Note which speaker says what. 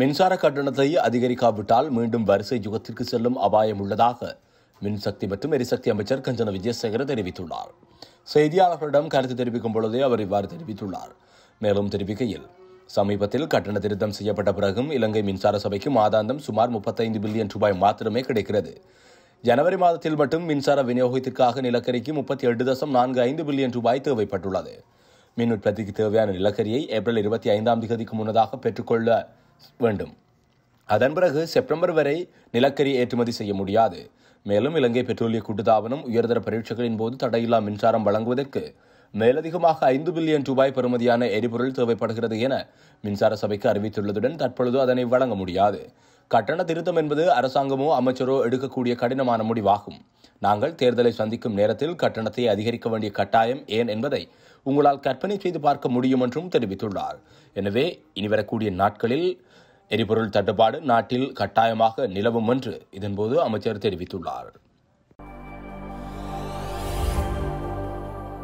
Speaker 1: மின்சார கட்டணத்தை அதிகரிக்காவிட்டால் மீண்டும் வரிசை யுகத்திற்கு செல்லும் அபாயம் உள்ளதாக மின்சக்தி மற்றும் எரிசக்தி அமைச்சர் கஞ்சன விஜயசேகர தெரிவித்துள்ளார் செய்தியாளர்களிடம் கருத்து தெரிவிக்கும் பொழுதே அவர் இவ்வாறு தெரிவித்துள்ளார் மேலும் தெரிவிக்கையில் சமீபத்தில் கட்டண திருத்தம் செய்யப்பட்ட பிறகும் இலங்கை மின்சார சபைக்கு மாதாந்தம் சுமார் முப்பத்தைந்து பில்லியன் ரூபாய் மாத்திரமே கிடைக்கிறது ஜனவரி மாதத்தில் மட்டும் மின்சார விநியோகத்திற்காக நிலக்கரிக்கு முப்பத்தி எட்டு தசம் நான்கு ஐந்து பில்லியன் ரூபாய் தேவைப்பட்டுள்ளது மின் உற்பத்திக்கு தேவையான நிலக்கரியை ஏப்ரல் இருபத்தி ஐந்தாம் தேதிக்கு முன்னதாக பெற்றுக்கொள்ள வேண்டும் அதன் பிறகு செப்டம்பர் வரை நிலக்கரி ஏற்றுமதி செய்ய முடியாது மேலும் இலங்கை பெட்ரோலிய கூட்டுத்தாபனம் உயர்தர பரீட்சைகளின் போது தடையில்லா மின்சாரம் வழங்குவதற்கு மேலதிகமாக ஐந்து பில்லியன் ரூபாய் பெறுமதியான எரிபொருள் தேவைப்படுகிறது என மின்சார சபைக்கு அறிவித்துள்ளதுடன் தற்பொழுது அதனை வழங்க முடியாது கட்டண திருத்தம் என்பது அரசாங்கமோ அமைச்சரோ எடுக்கக்கூடிய கடினமான முடிவாகும் நாங்கள் தேர்தலை சந்திக்கும் நேரத்தில் கட்டணத்தை அதிகரிக்க வேண்டிய கட்டாயம் ஏன் என்பதை உங்களால் கற்பனை செய்து பார்க்க முடியும் என்றும் தெரிவித்துள்ளார் எனவே இனி வரக்கூடிய நாட்களில் எரிபொருள் தட்டுப்பாடு நாட்டில் கட்டாயமாக நிலவும் என்று இதன்போது அமைச்சர் தெரிவித்துள்ளார்